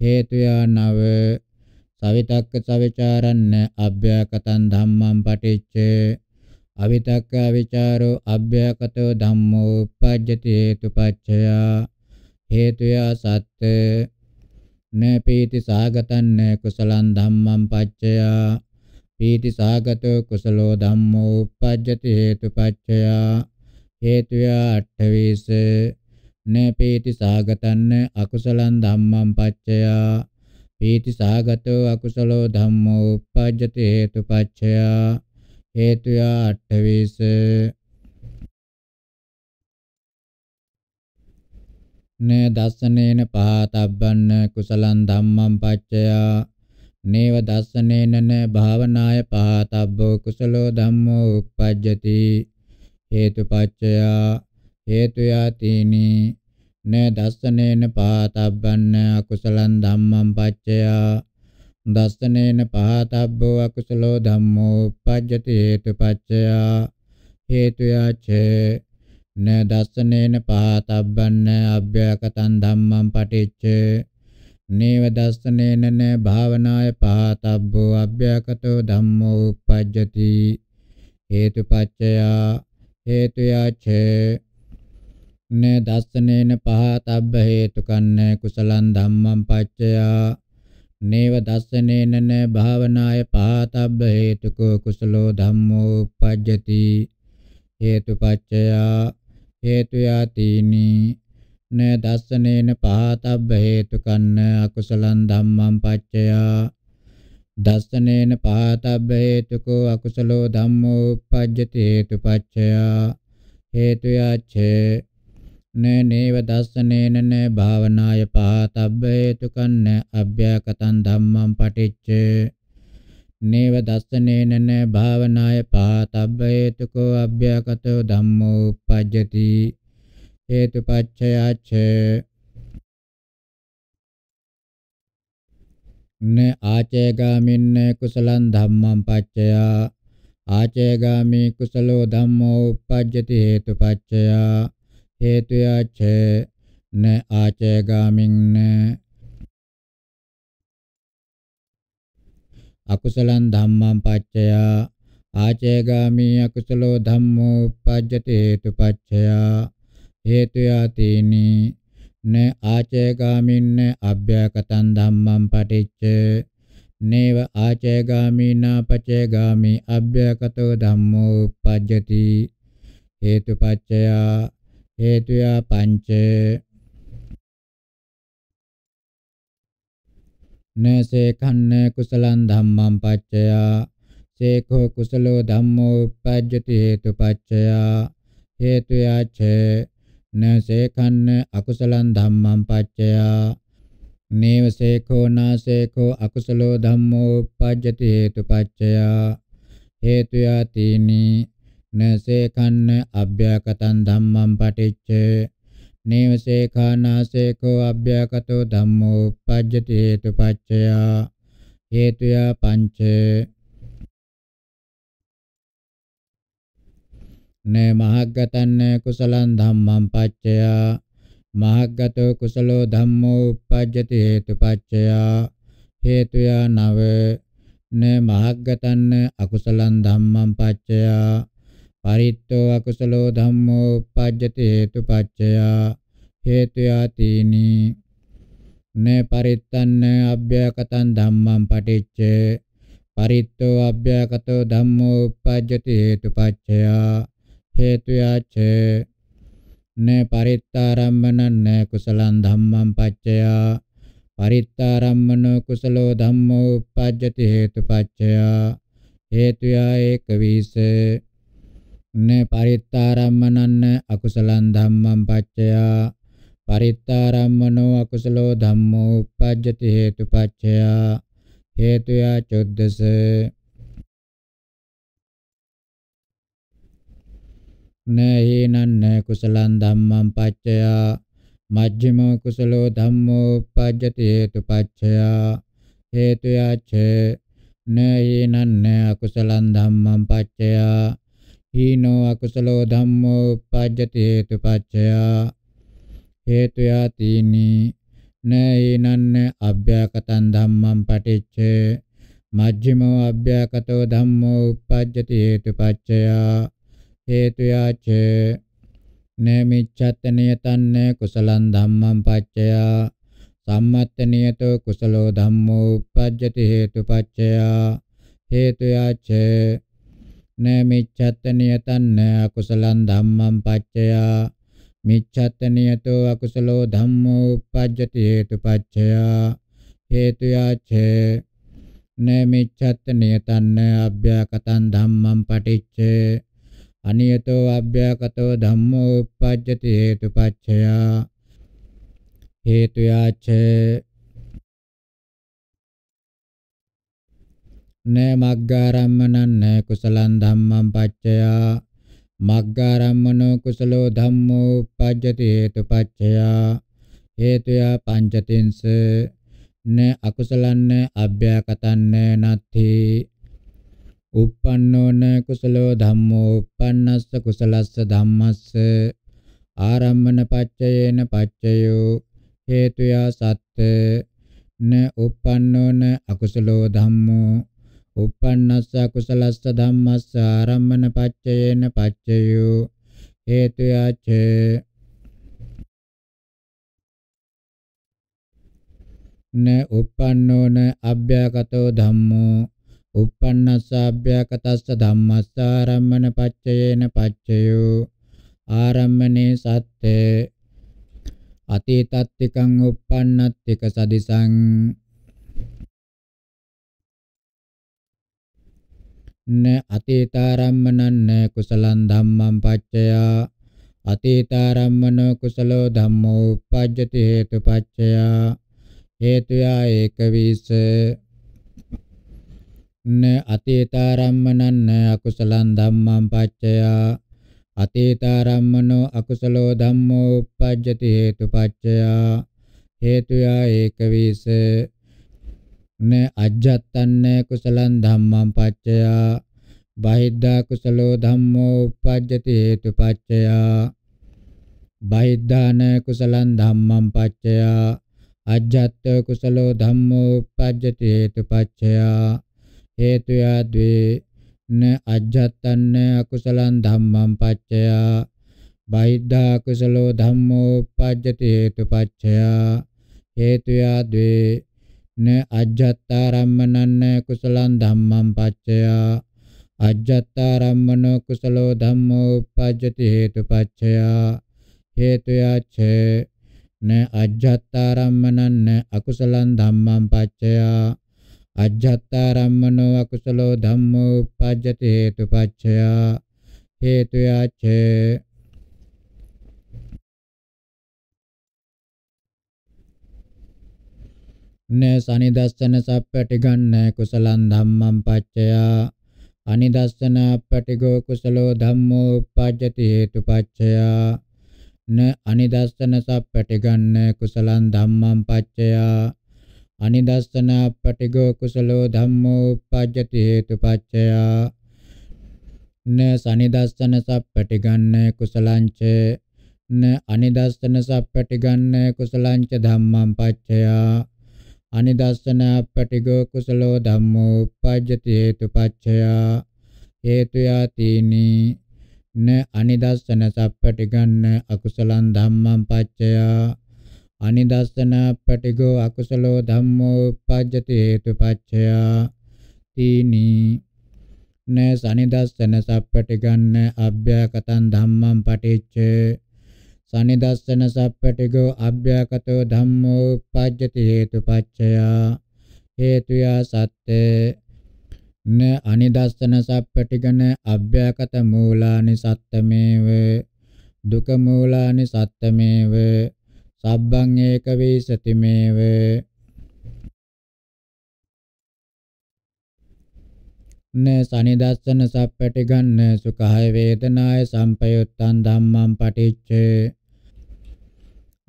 හේතුයා නව සවිතක්ක සවිචාරන්න අභ්‍යකතං ධම්මං පටිච්ච අවිතක්ක අවිචාරෝ අභ්‍යකතෝ ධම්මෝ uppajjati හේතු පච්චයා හේතුයා සත්‍ය නපීති සාගතන්න කුසලං ධම්මං පච්චයා පීති සාගතෝ කුසලෝ ධම්මෝ uppajjati හේතුපච්චය හේතුය අට්ඨවිස නේ පීති සාගතන්න අකුසලං ධම්මං පච්චය පීති සාගතෝ අකුසලෝ ධම්මෝ uppajjati හේතුපච්චය හේතුය අට්ඨවිස නේ දස්සනේන පහතබ්බන්න කුසලං ධම්මං පච්චයා නේව දස්සනේනන භාවනාය පහතබ්බෝ කුසලෝ ධම්මෝ uppajjati හේතුපච්චය හේතු යතිනි න දස්සනේන පහතබ්බන්න අකුසලං ධම්මං පච්චය දස්සනේන පහතබ්බෝ අකුසලෝ ධම්මෝ uppajjati හේතුපච්චය හේතු යච්චේ න දස්සනේන පහතබ්බන්න අභ්‍යකතං ධම්මං පටිච්චේ නේව දස්සනේනන භාවනාය පහතබ්බෝ අභ්‍යකතෝ ධම්මෝ uppajjati හේතුපච්චය හේතුයාච න දස්සනේන පහතබ්බ හේතුකන්න කුසලං ධම්මං පච්චය නේව දස්සනේනන භාවනාය පහතබ්බ හේතුකෝ කුසලෝ ධම්මෝ uppajjati හේතුපච්චය හේතුයාතිනී න දස්සනේන පහතබ්බ හේතුකන්න අකුසලං ධම්මං පච්චයා දස්සනේන පහතබ්බ හේතුකෝ අකුසලෝ ධම්මෝ uppajjati හේතුපච්චයා හේතු යච්ඡේ න නේව දස්සනේන න භාවනාය පහතබ්බ හේතුකන්න අභ්‍යකතං ධම්මං පටිච්චේ නේව දස්සනේන න භාවනාය පහතබ්බ හේතුකෝ අභ්‍යකතෝ ධම්මෝ uppajjati හේතුපච්චයාච්ච න ආචේගාමින්න කුසලං ධම්මං පච්චයා ආචේගාමි කුසලෝ ධම්මෝ uppajjati හේතුපච්චයා හේතුයාච්ච න ආචේගාමින්න අකුසලං ධම්මං පච්චයා ආචේගාමි අකුසලෝ ධම්මෝ uppajjati හේතුපච්චයා හේතුයා තීනි න ආචේගාමින්න අභ්‍යකතං ධම්මං පටිච්ච නේව ආචේගාමිනා පචේගාමි අභ්‍යකතෝ ධම්මෝ උපජ්ජති හේතුපච්චය හේතුයා පංච නසේ කන්න කුසලං ධම්මං පච්චය සේකෝ කුසලෝ ධම්මෝ උපජ්ජති හේතුපච්චය හේතුයා චේ නසේකන්න අකුසලං ධම්මං පච්චයා නේව සේකෝ නාසේකෝ අකුසලෝ ධම්මෝ උපජ්ජති හේතුපච්චයා හේතු යතිනි නසේකන්න අභ්‍යකතං ධම්මං පටිච්ච නේව සේකා නාසේකෝ අභ්‍යකතෝ ධම්මෝ උපජ්ජති හේතුපච්චයා හේතුයා පංච න මහග්ගතන්න කුසලං ධම්මං පච්චයා මහග්ගතෝ කුසලෝ ධම්මෝ uppajjati හේතුපච්චයා හේතුයා නව න මහග්ගතන්න අකුසලං ධම්මං පච්චයා පරිත්තෝ අකුසලෝ ධම්මෝ uppajjati හේතුපච්චයා හේතුයා තීනි න පරිත්තන්න අභ්‍යකතං ධම්මං පටිච්චේ පරිත්තෝ අභ්‍යකතෝ ධම්මෝ uppajjati හේතුපච්චයා හේතුයාච න පරිත්තාරම්මනං න කුසලං ධම්මං පච්චයා පරිත්තාරම්මනෝ කුසලෝ ධම්මෝ uppajjati හේතුපච්චයා හේතුයා ඒකවිස න පරිත්තාරම්මනං න අකුසලං ධම්මං පච්චයා පරිත්තාරම්මනෝ අකුසලෝ ධම්මෝ uppajjati හේතුපච්චයා හේතුයා චොද්දස නේනං කුසලං ධම්මං පච්චයා මජ්ක්‍ධිම කුසලෝ ධම්මෝ උපජ්ජති හේතුපච්චයා හේතු යච්ච නේනං අකුසලං ධම්මං පච්චයා හීනෝ අකුසලෝ ධම්මෝ උපජ්ජති හේතුපච්චයා හේතු යතිනි නේනං අභ්‍යකතං ධම්මං පටිච්ච මජ්ක්‍ධිමෝ අභ්‍යකතෝ ධම්මෝ උපජ්ජති හේතුපච්චයා හේතුයාච නමිච්ඡත් නියතන්න කුසලං ධම්මං පච්චයා සම්මත්ත නියතෝ කුසලෝ ධම්මෝ උපජ්ජති හේතුපච්චයා හේතුයාච නමිච්ඡත් නියතන්න අකුසලං ධම්මං පච්චයා මිච්ඡත් නියතෝ අකුසලෝ ධම්මෝ උපජ්ජති හේතුපච්චයා හේතුයාච නමිච්ඡත් නියතන්න අභ්‍යකතං ධම්මං පටිච්චේ අනියතෝ අභ්‍යාකතෝ ධම්මෝ uppajjati හේතුපච්චයා හේතුයාච නේ මග්ගාරම්මනං නේ කුසලං ධම්මං පච්චයා මග්ගාරම්මනෝ කුසලෝ ධම්මෝ uppajjati හේතුපච්චයා හේතුයා පංචතින්ස න අකුසලන්න අභ්‍යාකතන්න නත්ථි uppannona කුසලෝ ධම්මෝ uppannassa කුසලස්ස ධම්මස්ස ආරම්මන පච්චයේන පච්චයෝ හේතුයා සත්‍ය න uppannona අකුසලෝ ධම්මෝ uppannassa කුසලස්ස ධම්මස්ස ආරම්මන පච්චයේන පච්චයෝ හේතුයා ච න uppannona අභ්‍යාගතෝ ධම්මෝ uppannassaabhyakatassa dhammassa ආරම්මන පච්චයේන පච්චයෝ ආරම්මනේ සත්තේ අතීතත්තිකං uppannattika සදිසං න අතීතාරම්මනන්න කුසලං ධම්මං පච්චයා අතීතාරම්මනෝ කුසලෝ ධම්මෝ uppajjati හේතුපච්චයා හේතුයා ඒකවිස අතීතාරම්මනන්න අකුසලං ධම්මං පච්චයා අතීතාරම්මනෝ අකුසලෝ ධම්මෝ uppajjati හේතු පච්චයා හේතුයා ඒකවිස න අජ්ජත්තන්න කුසලං ධම්මං පච්චයා බහිද්ධා කුසලෝ ධම්මෝ uppajjati හේතු පච්චයා බහිද්ධාන කුසලං ධම්මං පච්චයා අජ්ජත්ත කුසලෝ ධම්මෝ uppajjati හේතු පච්චයා හේතුයා ද්වේ න අජ්ජත්තන්න අකුසලං ධම්මං පච්චයා බහිද්ධා කුසලෝ ධම්මෝ උපජ්ජති හේතුපච්චයා හේතුයා ද්වේ න අජ්ජත්තාරම්මනන්න කුසලං ධම්මං පච්චයා අජ්ජත්තාරම්මනෝ කුසලෝ ධම්මෝ උපජ්ජති හේතුපච්චයා හේතුයා ච න අජ්ජත්තාරම්මනන්න අකුසලං ධම්මං පච්චයා අජ්ජත්තාරම්මනෝ අකුසලෝ ධම්මෝ uppajjati හේතුපච්චයා හේතුයාච නේ සනිදස්සන සප්පටි ගන්න කුසලං ධම්මං පච්චයා අනිදස්සන අපටිගෝ කුසලෝ ධම්මෝ uppajjati හේතුපච්චයා න අනිදස්සන සප්පටි ගන්න කුසලං ධම්මං පච්චයා අනිදස්සනා පටිගෝ කුසලෝ ධම්මෝ උපජ්ජති හේතුපච්චය න සනිදස්සන සප්පටිගන්න කුසලංච න අනිදස්සන සප්පටිගන්න කුසලංච ධම්මං පච්චය අනිදස්සන අපටිගෝ කුසලෝ ධම්මෝ උපජ්ජති හේතුපච්චය හේතු යතිනි න අනිදස්සන සප්පටිගන්න අකුසලං ධම්මං පච්චය අනිදස්සන පටිගෝ අකුසලෝ ධම්මෝ uppajjati hetupaccaya තීනි න සනිදස්සන සප්පටිගන්න අභ්‍යකතං ධම්මං පටිච්ච සනිදස්සන සප්පටිගෝ අභ්‍යකතෝ ධම්මෝ uppajjati hetupaccaya හේතුයා සත්‍යේ න අනිදස්සන සප්පටිගන අභ්‍යකත මූලානි සත්තමේව දුක මූලානි සත්තමේව සබ්බං ඒක වේසති මේව න සනිදස්සන සප්පටි ගන්න සුඛය වේදනාය සම්පයුත්තං ධම්මං පටිච්ච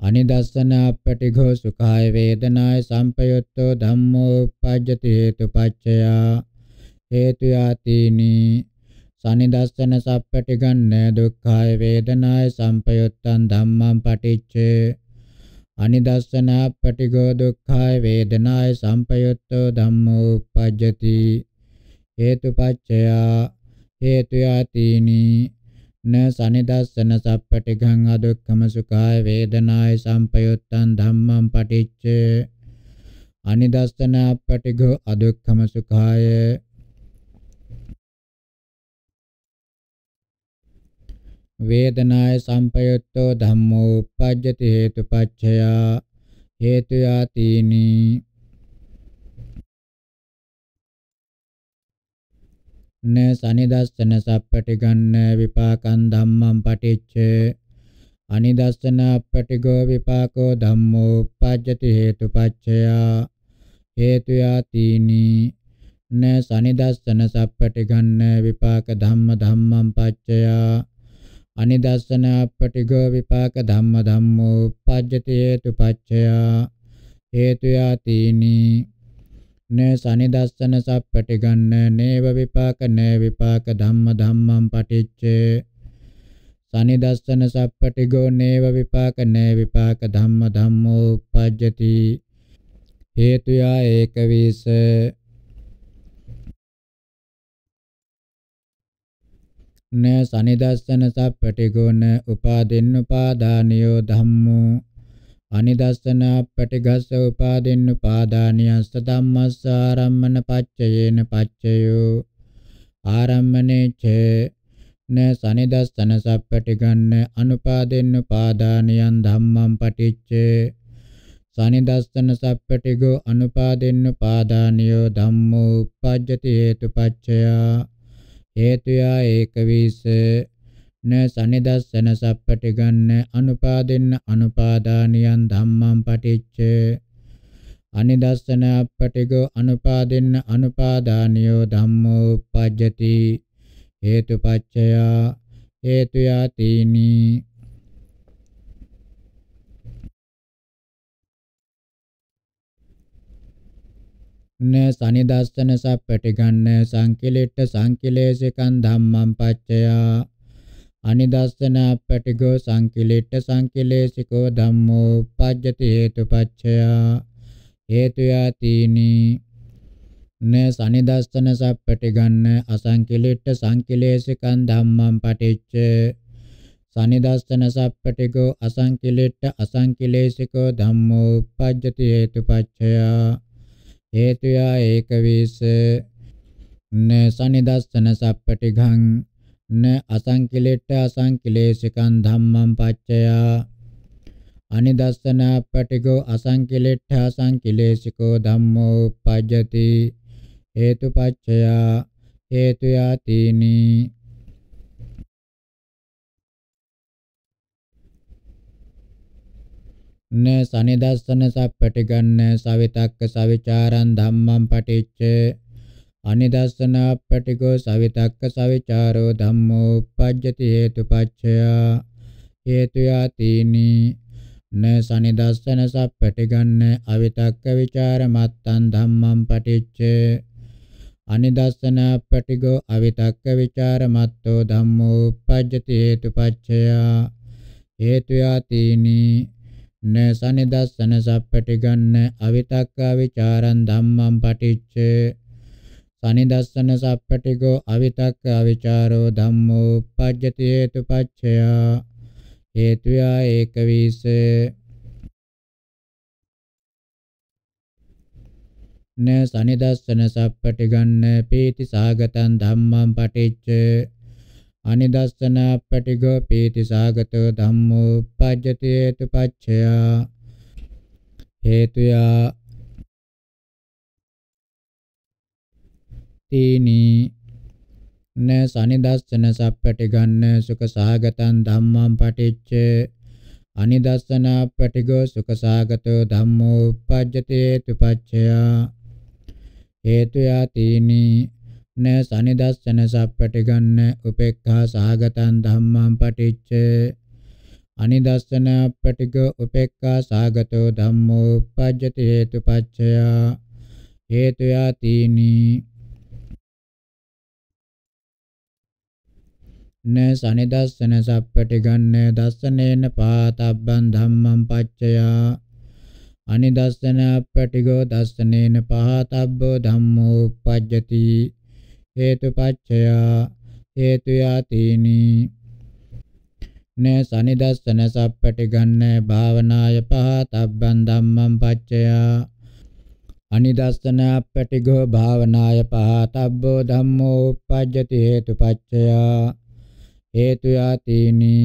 අනිදස්සන අපටි ඝෝ සුඛය වේදනාය සම්පයුත්තෝ ධම්මෝ උපජ්ජති හේතුපච්චය හේතු යාතිනි සනිදස්සන සප්පටි ගන්න දුක්ඛය වේදනාය සම්පයුත්තං ධම්මං පටිච්ච අනිදස්සනා පටිගෝ දුක්ඛාය වේදනාය සම්පයුත්තෝ ධම්මෝ uppajjati හේතුපච්චය හේතු යතිනි න සනිදස්සන සප්පටිඝං අදුක්ඛම සුඛාය වේදනාය සම්පයුත්තං ධම්මං පටිච්ච අනිදස්සන පටිඝෝ අදුක්ඛම සුඛාය වේදනාය සම්පයුත්තෝ ධම්මෝ uppajjati හේතුපච්චයා හේතු යාතිනි න සනිදස්සන සප්පටි ගන්න විපාකං ධම්මං පටිච්ච අනිදස්සන අපටිගෝ විපාකෝ ධම්මෝ uppajjati හේතුපච්චයා හේතු යාතිනි න සනිදස්සන සප්පටි ගන්න විපාක ධම්ම ධම්මං පච්චයා අනිදස්සන පටිගෝ විපාක ධම්ම ධම්මෝ පජ්ජති හේතුපච්චය හේතු යතිනි නේ සනිදස්සන සප්පටිගන්න නේව විපාක නේ විපාක ධම්ම ධම්මං පටිච්චේ සනිදස්සන සප්පටිගෝ නේව විපාක නේ විපාක ධම්ම ධම්මෝ උප්පජ්ජති හේතුයා ඒකවිස න සනිදස්සන සප්පටිගුණ උපාදින්න උපාදානියෝ ධම්මෝ අනිදස්සන පටිගස්ස උපාදින්න උපාදානියස්ස ධම්මස්ස ආරම්මන පච්චයේන පච්චයෝ ආරම්මනේ ච න සනිදස්සන සප්පටිගන්න අනුපාදින්න උපාදානියන් ධම්මං පටිච්ච සනිදස්සන සප්පටිගෝ අනුපාදින්න උපාදානියෝ ධම්මෝ උප්පජ්ජති හේතුපච්චයා හේතුයා ඒකවිස න සනිදස්සන සප්පටිගන්න අනුපාදෙන්න අනුපාදානියන් ධම්මං පටිච්ච අනිදස්සන අපටිගෝ අනුපාදෙන්න අනුපාදානියෝ ධම්මෝ උපජ්ජති හේතුපච්චයා හේතුයා තීනී සනිදස්සන සප්පටිගන්න සංකිලිට්ඨ සංකිලේශකං ධම්මං පච්චයා අනිදස්සන පටිගෝ සංකිලිට්ඨ සංකිලේශිකෝ ධම්මෝ උපජ්ජති හේතුපච්චයා හේතු යතිනි න සනිදස්සන සප්පටිගන්න අසංකිලිට්ඨ සංකිලේශකං ධම්මං පටිච්ච සනිදස්සන සප්පටිගෝ අසංකිලිට්ඨ අසංකිලේශිකෝ ධම්මෝ උපජ්ජති හේතුපච්චයා හේතුයා ඒකවීස න සනිදස්සන සප්පටිඝං න අසංකිලෙට්ට අසංකිලේශිකං ධම්මං පච්චයා අනිදස්සන පටිගෝ අසංකිලෙට්ට අසංකිලේශිකෝ ධම්මෝ පජ්ජති හේතුපච්චයා හේතුයා තීනී න සනිදස්සන සප්පටිගන්න සවිතක්ක සවිචාරං ධම්මං පටිච්ච අනිදස්සන අපටිගෝ සවිතක්ක සවිචාරෝ ධම්මෝ uppajjati හේතුපච්චය හේතු යතිනි න සනිදස්සන සප්පටිගන්න අවිතක්ක විචාර මත්තං ධම්මං පටිච්ච අනිදස්සන අපටිගෝ අවිතක්ක විචාර මත්තෝ ධම්මෝ uppajjati හේතුපච්චය හේතු යතිනි න සනිදස්සන සප්පටිගන්න අවිතක්කා විචාරං ධම්මං පටිච්ච සනිදස්සන සප්පටිගෝ අවිතක්කා විචාරෝ ධම්මෝ uppajjati hetupaccaya හේතුයා ඒකවිස න සනිදස්සන සප්පටිගන්න පීති සාගතං ධම්මං පටිච්ච අනිදස්සන පටිගෝ පීතිසාගත ධම්මෝ පජ්ජති හේතුපච්චය හේතුය තීනි න සනිදස්සන සප්පටි ගන්න සුඛ සාගතං ධම්මං පටිච්ච අනිදස්සන පටිගෝ සුඛ සාගතෝ ධම්මෝ uppajjate tupaccaya හේතු යතිනි න සනිදස්සන සප්පටිගන්න උපේක්ඛා සහගතං ධම්මං පටිච්ච අනිදස්සන පටිග උපේක්ඛා සහගතෝ ධම්මෝ උපජ්ජති හේතුපච්චය හේතු යතිනි න සනිදස්සන සප්පටිගන්න දස්සනේන පාතබ්බං ධම්මං පච්චයා අනිදස්සන අපටිගෝ දස්සනේන පහතබ්බෝ ධම්මෝ උපජ්ජති හේතුපච්චයා හේතු යතිනි න සනිදස්සන සප්පටිගන්න භාවනාය පහතබ්බන් ධම්මං පච්චයා අනිදස්සන අපටිගෝ භාවනාය පහතබ්බෝ ධම්මෝ uppajjati හේතුපච්චයා හේතු යතිනි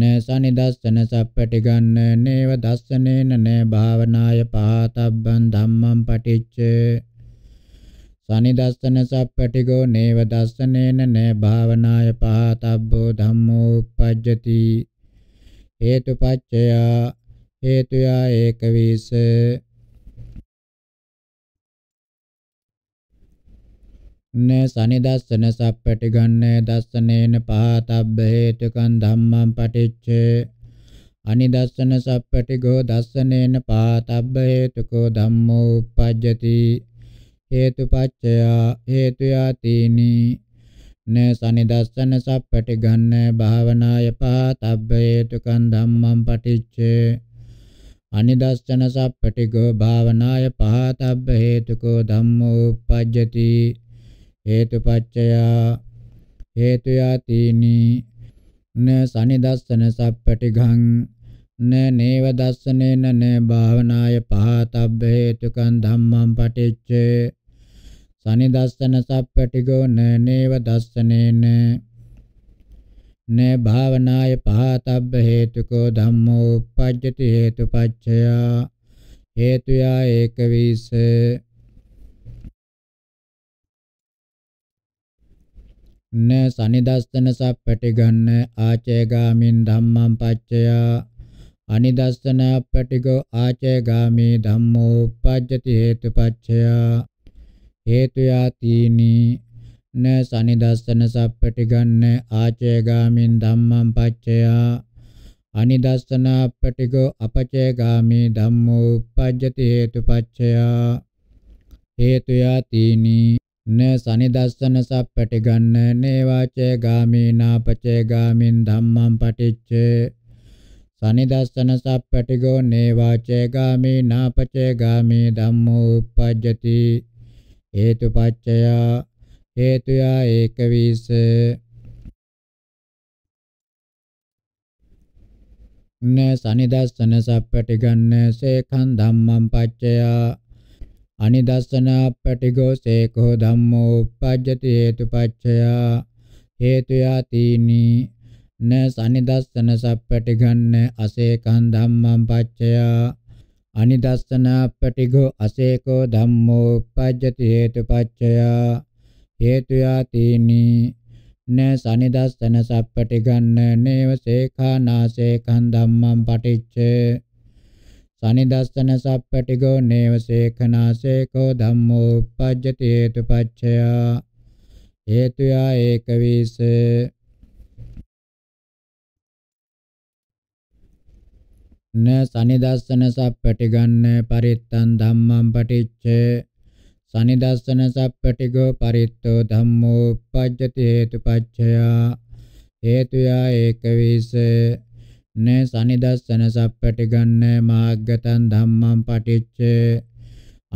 න සනිදස්සන සප්පටිගන්න නේව දස්සනේන න භාවනාය පහතබ්බන් ධම්මං පටිච්චේ සනි දස්සන සප්පටිගෝ නේව දස්සනේන න භාවනාය පහතබ්බෝ ධම්මෝ uppajjati හේතුපච්චය හේතුය ඒකවිස න සනිදස්සන සප්පටිගන්න දස්සනේන පහතබ්බ හේතුකං ධම්මං පටිච්ච අනිදස්සන සප්පටිගෝ දස්සනේන පහතබ්බ හේතුකෝ ධම්මෝ uppajjati හේතුපච්චයා හේතු යතිනි න සනිදස්සන සප්පටි ගන්න භාවනාය පාතබ්බේතුකන් ධම්මං පටිච්ච අනිදස්සන සප්පටිගෝ භාවනාය පහතබ්බ හේතුකෝ ධම්මෝ uppajjati හේතුපච්චයා හේතු යතිනි න සනිදස්සන සප්පටිඝං න නේව දස්සනේන න භාවනාය පහතබ්බ හේතුකන් ධම්මං පටිච්චේ සනිදස්සන සප්පටිගෝ නේව දස්සනේන න භාවනාය පහතබ්බ හේතුකෝ ධම්මෝ uppajjati හේතුපච්චය හේතුයා ඒකවිස න සනිදස්සන සප්පටිගන්න ආචේගාමින් ධම්මං පච්චය අනිදස්සන අපටිගෝ ආචේගාමි ධම්මෝ uppajjati හේතුපච්චය හේතුයාතීනි න සනිදස්සන සප්පටිගන්න ආචයගාමින් ධම්මං පච්චයා අනිදස්සන අපටිගෝ අපචයගාමි ධම්මෝ uppajjati හේතුපච්චයා හේතුයාතීනි න සනිදස්සන සප්පටිගන්න නේවාචයගාමි නාපචයගාමින් ධම්මං පටිච්ච සනිදස්සන සප්පටිගෝ නේවාචයගාමි නාපචයගාමි ධම්මෝ uppajjati හේතුපච්චයා හේතුයා ඒකවිස න සනිදස්සන සප්පටිගන්න සේඛන් ධම්මං පච්චයා අනිදස්සන අපටිගෝ සේකෝ ධම්මෝ uppajjati හේතුපච්චයා හේතුයා තීනි න සනිදස්සන සප්පටිගන්න අසේඛන් ධම්මං පච්චයා අනිදස්සන පටිඝෝ අසේකෝ ධම්මෝ uppajjati hetupaccaya හේතු යාතිනි න සනිදස්සන සප්පටි ගන්න නේව සේඛානාසේඛං ධම්මං පටිච්ච සනිදස්සන සප්පටි ගෝ නේව සේඛනාසේකෝ ධම්මෝ uppajjati hetupaccaya හේතු යා ඒකවිස න සනිදස්සන සප්පටිගන්න පරිත්තං ධම්මං පටිච්ච සනිදස්සන සප්පටිගෝ පරිත්තෝ ධම්මෝ උපජ්ජති හේතුපච්චයා හේතුයා ඒකවිස න සනිදස්සන සප්පටිගන්න මාග්ගතං ධම්මං පටිච්ච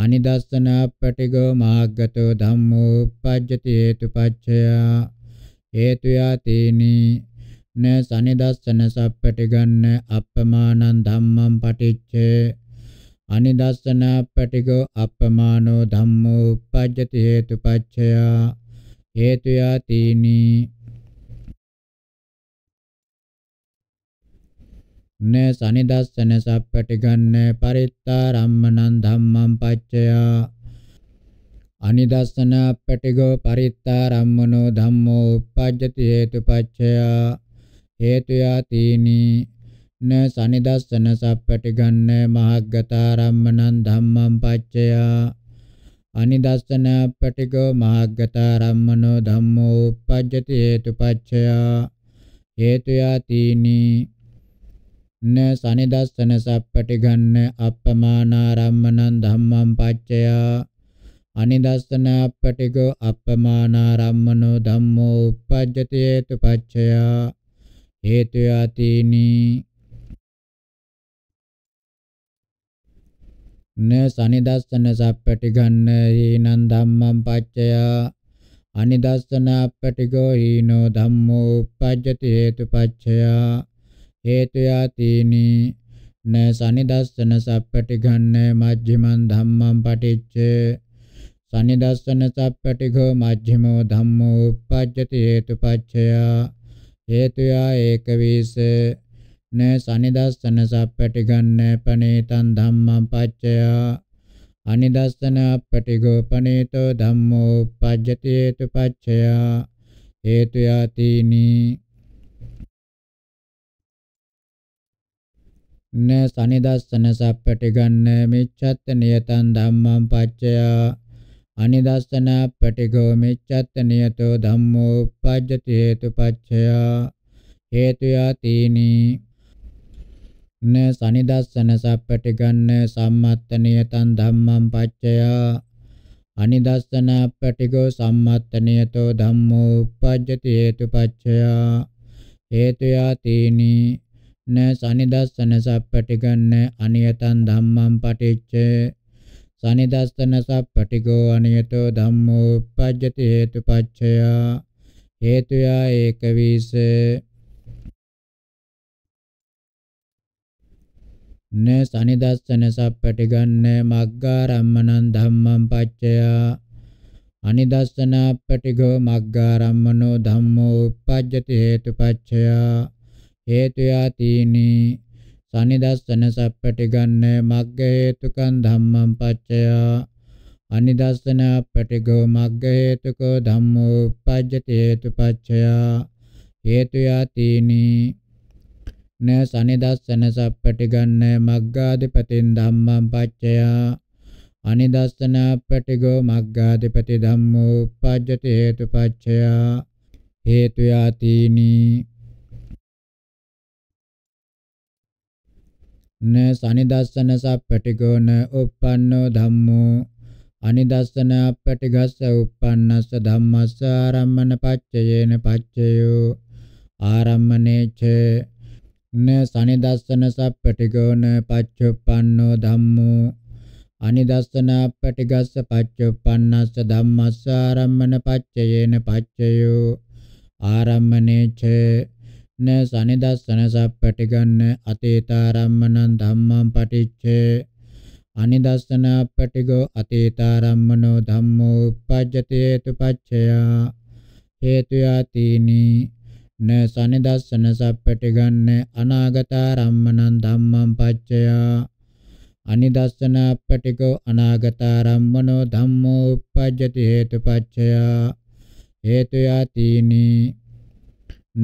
අනිදස්සන අපටිගෝ මාග්ගතෝ ධම්මෝ උපජ්ජති හේතුපච්චයා හේතුයා තීනී න සනිදස්සන සප්පටිගන්න අප්පමානං ධම්මං පටිච්චේ අනිදස්සන පටිගෝ අප්පමානෝ ධම්මෝ uppajjati hetupaccaya හේතු යතිනි න සනිදස්සන සප්පටිගන්න පරිත්තාරම්මනං ධම්මං පච්චයා අනිදස්සන පටිගෝ පරිත්තාරම්මනෝ ධම්මෝ uppajjati hetupaccaya හේතුයා තීනි න සනිදස්සන සප්පටිගන්න මහග්ගතාරම්මනං ධම්මං පච්චයා අනිදස්සන පටිගෝ මහග්ගතාරම්මනෝ ධම්මෝ uppajjati හේතුපච්චයා හේතුයා තීනි න සනිදස්සන සප්පටිගන්න අප්පමානාරම්මනං ධම්මං පච්චයා අනිදස්සන පටිගෝ අප්පමානාරම්මනෝ ධම්මෝ uppajjati හේතුපච්චයා හේතු යතිනි න සනිදස්සන සප්පටි ගන්න හීනං ධම්මං පච්චය අනිදස්සන අපටිගෝ හීනෝ ධම්මෝ උපජ්ජති හේතුපච්චය හේතු යතිනි න සනිදස්සන සප්පටි ගන්න මජ්ජිමං ධම්මං පටිච්ච සනිදස්සන සප්පටිගෝ මජ්ජිමෝ ධම්මෝ උපජ්ජති හේතුපච්චය හේතුයා ඒකවිස න සනිදස්සන සප්පටිගන්න පනේතං ධම්මං පච්චයා අනිදස්සන අපටිගෝ පනේතෝ ධම්මෝ පජ්ජති හේතු පච්චයා හේතුයා තීනි න සනිදස්සන සප්පටිගන්න මිච්ඡත් නියතං ධම්මං පච්චයා අනිදස්සන පටිඝෝ මෙච්ඡත් නියතෝ ධම්මෝ uppajjati hetupaccaya හේතු යතිනි න සනිදස්සන සප්පටිගන්න සම්මත්ත නියතං ධම්මං පච්චයා අනිදස්සන පටිඝෝ සම්මත්ත නියතෝ ධම්මෝ uppajjati hetupaccaya හේතු යතිනි න සනිදස්සන සප්පටිගන්න අනියතං ධම්මං පටිච්චේ සනිදස්සන සප්පටිගෝ අනියතෝ ධම්මෝ uppajjati හේතුපච්චය හේතුයා ඒකවිස න සනිදස්සන සප්පටිගන්න මග්ගාරම්මනං ධම්මං පච්චය අනිදස්සන අපටිගෝ මග්ගාරම්මනෝ ධම්මෝ uppajjati හේතුපච්චය හේතුයා තීනී සනිදස්සන සප්පටිගන්න මග්ග හේතුකං ධම්මං පච්චය අනිදස්සන පටිගෝ මග්ග හේතුකෝ ධම්මෝ උපජ්ජති හේතුපච්චය හේතු යතිනි න සනිදස්සන සප්පටිගන්න මග්ගාධිපතින් ධම්මං පච්චය අනිදස්සන පටිගෝ මග්ගාධිපති ධම්මෝ උපජ්ජති හේතුපච්චය හේතු යතිනි න සනිදස්සන සප්පටිගෝන uppannō ධම්මෝ අනිදස්සන අපටිගස්ස uppannස්ස ධම්මස්ස ආරම්මන පච්චයේන පච්චයෝ ආරම්මනේච න සනිදස්සන සප්පටිගෝන පච්චුප්පන්නෝ ධම්මෝ අනිදස්සන අපටිගස්ස පච්චුප්පන්නස්ස ධම්මස්ස ආරම්මන පච්චයේන පච්චයෝ ආරම්මනේච න සනිදස්සන සප්පටිගන්න අතීතාරම්මනං ධම්මං පටිච්චේ අනිදස්සන පටිගෝ අතීතාරම්මනෝ ධම්මෝ uppajjati hetupaccaya හේතු යතිනි න සනිදස්සන සප්පටිගන්න අනාගතාරම්මනං ධම්මං පච්චයා අනිදස්සන පටිගෝ අනාගතාරම්මනෝ ධම්මෝ uppajjati hetupaccaya හේතු යතිනි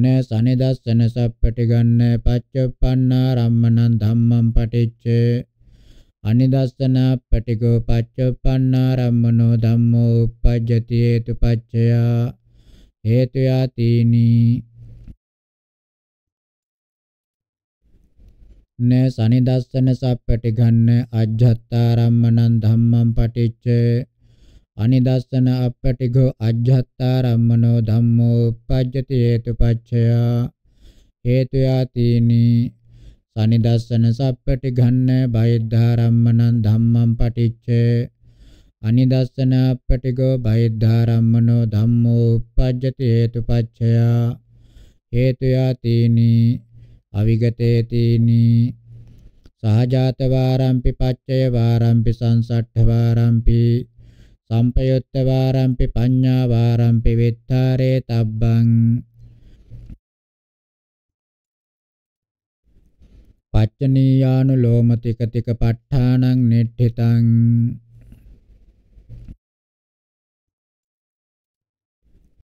න සනිදස්සන සප්පටිගන්න පච්චප්පන්නා රම්මනං ධම්මං පටිච්ච අනිදස්සන පටිගෝ පච්චප්පන්නා රම්මනෝ ධම්මෝ uppajjati හේතු පච්චය හේතු යතිනි න සනිදස්සන සප්පටිගන්න අජ්ජත්තා රම්මනං ධම්මං පටිච්ච අනිදස්සන අපටිඝෝ අජ්ජත්තාරම්මනෝ ධම්මෝ uppajjati හේතුපච්චය හේතු යාතිනි සනිදස්සන සප්පටි ඝන්න බයිද්ධාරම්මනං ධම්මං පටිච්ච අනිදස්සන අපටිඝෝ බයිද්ධාරම්මනෝ ධම්මෝ uppajjati හේතුපච්චය හේතු යාතිනි අවිගතේතිනි සහජාත වාරම්පි පච්චය වාරම්පි සංසට්ඨ වාරම්පි සම්පයුත්ත වාරම්පි පඤ්ඤා වාරම්පි විත්තරේ තබ්බං පච්චනීයානුලෝමතිකතික ප ဋ ාණං නෙට්ඨිතං